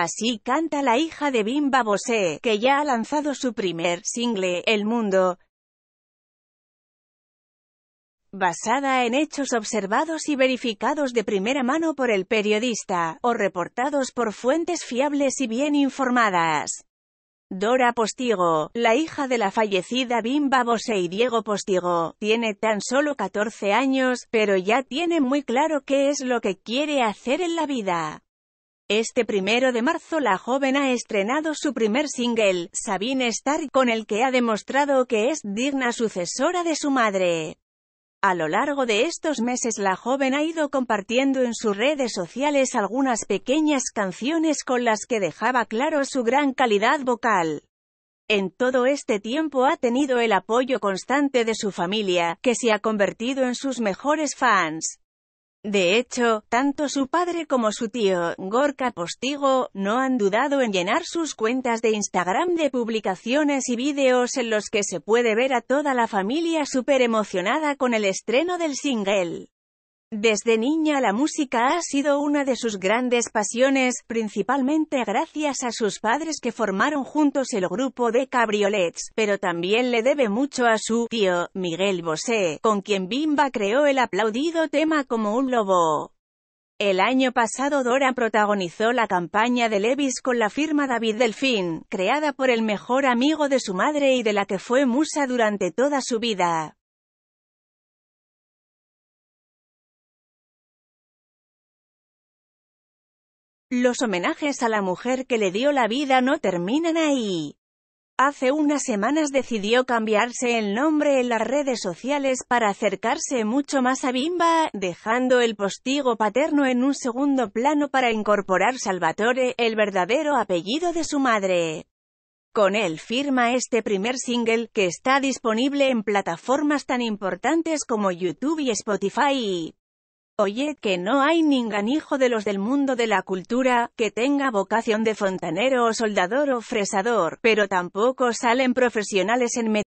Así canta la hija de Bimba Bosé, que ya ha lanzado su primer single, El Mundo, basada en hechos observados y verificados de primera mano por el periodista, o reportados por fuentes fiables y bien informadas. Dora Postigo, la hija de la fallecida Bimba Bosé y Diego Postigo, tiene tan solo 14 años, pero ya tiene muy claro qué es lo que quiere hacer en la vida. Este primero de marzo la joven ha estrenado su primer single, Sabine Star, con el que ha demostrado que es digna sucesora de su madre. A lo largo de estos meses la joven ha ido compartiendo en sus redes sociales algunas pequeñas canciones con las que dejaba claro su gran calidad vocal. En todo este tiempo ha tenido el apoyo constante de su familia, que se ha convertido en sus mejores fans. De hecho, tanto su padre como su tío, Gorka Postigo, no han dudado en llenar sus cuentas de Instagram de publicaciones y vídeos en los que se puede ver a toda la familia súper emocionada con el estreno del single. Desde niña la música ha sido una de sus grandes pasiones, principalmente gracias a sus padres que formaron juntos el grupo de Cabriolets, pero también le debe mucho a su tío, Miguel Bosé, con quien Bimba creó el aplaudido tema como un lobo. El año pasado Dora protagonizó la campaña de Levis con la firma David Delfín, creada por el mejor amigo de su madre y de la que fue musa durante toda su vida. Los homenajes a la mujer que le dio la vida no terminan ahí. Hace unas semanas decidió cambiarse el nombre en las redes sociales para acercarse mucho más a Bimba, dejando el postigo paterno en un segundo plano para incorporar Salvatore, el verdadero apellido de su madre. Con él firma este primer single, que está disponible en plataformas tan importantes como YouTube y Spotify. Oye, que no hay ningún hijo de los del mundo de la cultura, que tenga vocación de fontanero o soldador o fresador, pero tampoco salen profesionales en